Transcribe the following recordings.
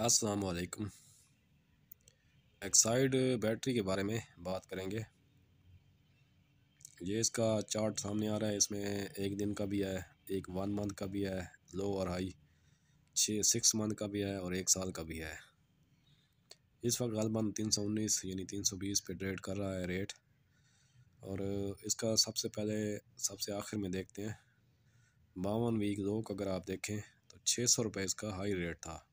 असलकम Exide battery के बारे में बात करेंगे ये इसका चार्ट सामने आ रहा है इसमें एक दिन का भी है एक वन मंथ का भी है लो और हाई छः सिक्स मंथ का भी है और एक साल का भी है इस वक्त गालबन तीन सौ उन्नीस यानी तीन सौ बीस पे ट्रेड कर रहा है रेट और इसका सबसे पहले सबसे आखिर में देखते हैं बावन वीक लो का अगर आप देखें तो छः सौ रुपये इसका हाई रेट था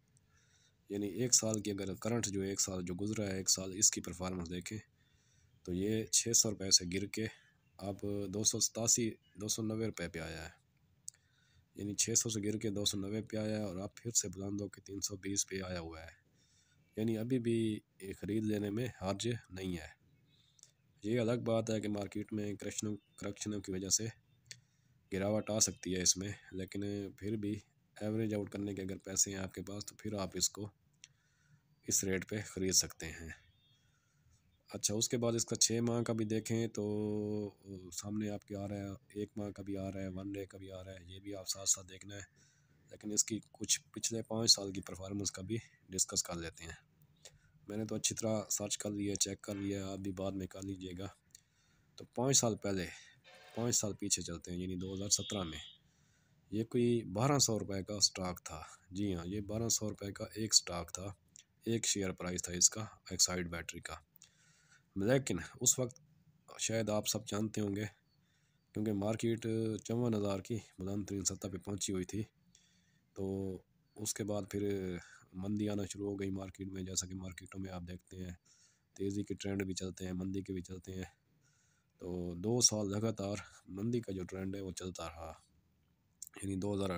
यानी एक साल की अगर करंट जो एक साल जो गुजरा है एक साल इसकी परफॉर्मेंस देखें तो ये छः सौ रुपये से गिर के अब दो सौ सतासी दो सौ नब्बे रुपये पर आया है यानी छः सौ से गिर के दो सौ नब्बे पे आया है और आप फिर से बुलंद कि तीन सौ बीस पे आया हुआ है यानी अभी भी ख़रीद लेने में हार्ज नहीं है ये अलग बात है कि मार्केट में करप्शनों करप्शनों की वजह से गिरावट आ सकती है इसमें लेकिन फिर भी एवरेज आउट करने के अगर पैसे हैं आपके पास तो फिर आप इसको इस रेट पे ख़रीद सकते हैं अच्छा उसके बाद इसका छः माह का भी देखें तो सामने आपके आ रहा है एक माह का भी आ रहा है वन डे का भी आ रहा है ये भी आप साथ साथ देखना है लेकिन इसकी कुछ पिछले पाँच साल की परफॉर्मेंस का भी डिस्कस कर लेते हैं मैंने तो अच्छी तरह सर्च कर लिया चेक कर लिया आप भी बाद में कर लीजिएगा तो पाँच साल पहले पाँच साल पीछे चलते हैं यानी 2017 में ये कोई बारह सौ का स्टॉक था जी हाँ ये बारह सौ का एक स्टॉक था एक शेयर प्राइस था इसका एक्साइड बैटरी का लेकिन उस वक्त शायद आप सब जानते होंगे क्योंकि मार्केट चौवन हज़ार की बुलंद तरीन सतह पर पहुँची हुई थी तो उसके बाद फिर मंदी आना शुरू हो गई मार्केट में जैसा कि मार्केटों में आप देखते हैं तेज़ी के ट्रेंड भी चलते हैं मंदी के भी चलते हैं तो दो साल लगातार मंदी का जो ट्रेंड है वो चलता रहा यानी दो हज़ार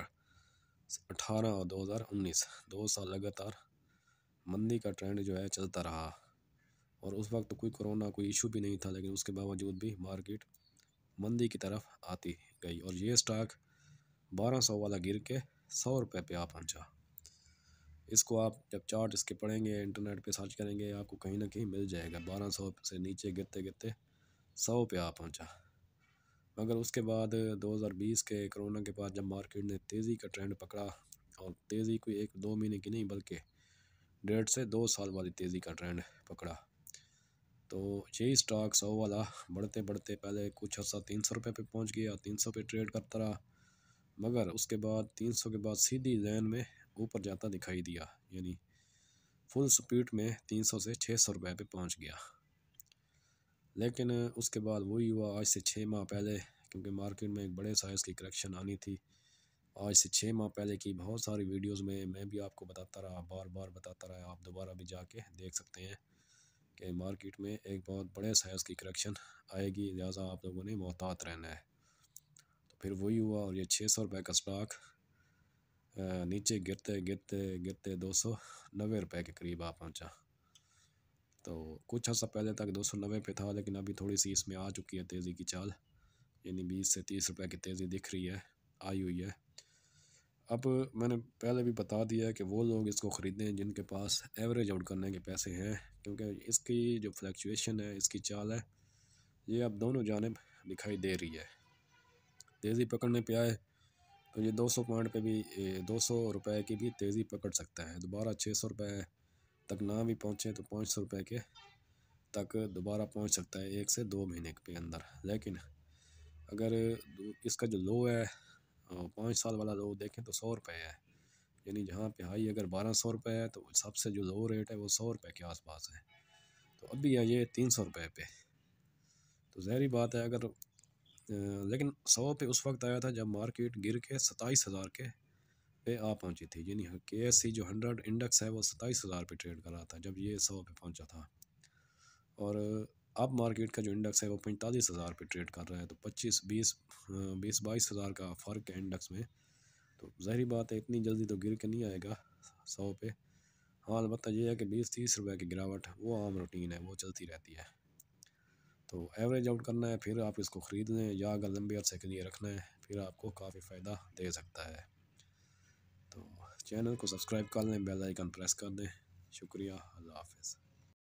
अठारह और दो हज़ार उन्नीस दो साल लगातार मंदी का ट्रेंड जो है चलता रहा और उस वक्त कोई कोरोना कोई इशू भी नहीं था लेकिन उसके बावजूद भी मार्केट मंदी की तरफ आती गई और ये स्टॉक 1200 वाला गिर के सौ रुपये पे आ पहुँचा इसको आप जब चार्ट इसके पढ़ेंगे इंटरनेट पे सर्च करेंगे आपको कहीं ना कहीं मिल जाएगा 1200 से नीचे गिरते गिरते सौ पे आ पहुँचा मगर उसके बाद 2020 के कोरोना के बाद जब मार्केट ने तेज़ी का ट्रेंड पकड़ा और तेज़ी कोई एक दो महीने की नहीं बल्कि डेढ़ से दो साल बाद तेज़ी का ट्रेंड पकड़ा तो यही स्टॉक सौ वाला बढ़ते बढ़ते पहले कुछ अर्सा तीन सौ रुपये पर पहुँच गया तीन सौ पे ट्रेड करता रहा मगर उसके बाद तीन सौ के बाद सीधी जैन में ऊपर जाता दिखाई दिया यानी फुल स्पीड में तीन सौ से छः सौ रुपये पर पहुँच गया लेकिन उसके बाद वही हुआ आज से छः माह पहले क्योंकि मार्केट में एक बड़े साइज़ की करेक्शन आनी थी आज से छः माह पहले की बहुत सारी वीडियोस में मैं भी आपको बताता रहा बार बार बताता रहा आप दोबारा भी जाके देख सकते हैं कि मार्केट में एक बहुत बड़े साइज़ की करेक्शन आएगी लिहाजा आप लोगों ने मोहतात रहना है तो फिर वही हुआ और ये छः सौ रुपये का स्टॉक नीचे गिरते गिरते गिरते दो सौ नबे रुपये के करीब आ पहुँचा तो कुछ अर्सा पहले तक दो सौ नबे पे था लेकिन अभी थोड़ी सी इसमें आ चुकी है तेज़ी की चाल यानी बीस से तीस रुपये की तेज़ी दिख रही है आई हुई है अब मैंने पहले भी बता दिया है कि वो लोग इसको ख़रीदें जिनके पास एवरेज आउट करने के पैसे हैं क्योंकि इसकी जो फ्लक्चुएशन है इसकी चाल है ये अब दोनों जानब दिखाई दे रही है तेज़ी पकड़ने पे आए तो ये 200 पॉइंट पर भी 200 रुपए की भी तेज़ी पकड़ सकता है दोबारा 600 रुपए तक ना भी पहुँचे तो पाँच सौ रुपये के तक दोबारा पहुँच सकता है एक से दो महीने के अंदर लेकिन अगर इसका जो लो है हाँ, पाँच साल वाला लोग देखें तो सौ रुपये है यानी जहाँ पे हाई अगर बारह सौ रुपये है तो सबसे जो लो रेट है वो सौ रुपये के आसपास है तो अभी है ये तीन सौ रुपये पे तो जहरी बात है अगर लेकिन सौ पे उस वक्त आया था जब मार्केट गिर के सताईस हज़ार के पे आ पहुँची थी यानी के एस सी जो हंड्रेड इंडेक्स है वो सताईस हज़ार पे ट्रेड कर रहा था जब ये सौ पे पहुँचा था और अब मार्केट का जो इंडेक्स है वो पैंतालीस हज़ार पर ट्रेड कर रहा है तो पच्चीस बीस हाँ, बीस बाईस हज़ार का फ़र्क है इंडेक्स में तो जहरी बात है इतनी जल्दी तो गिर के नहीं आएगा सौ पे हाँ अलबत्त यह है कि बीस तीस रुपये की गिरावट वो आम रूटीन है वो चलती रहती है तो एवरेज आउट करना है फिर आप इसको ख़रीद लें या अगर लंबे अर्से के लिए रखना है फिर आपको काफ़ी फ़ायदा दे सकता है तो चैनल को सब्सक्राइब कर लें बेल आइकन प्रेस कर दें शुक्रिया अल्लाह हाफिज़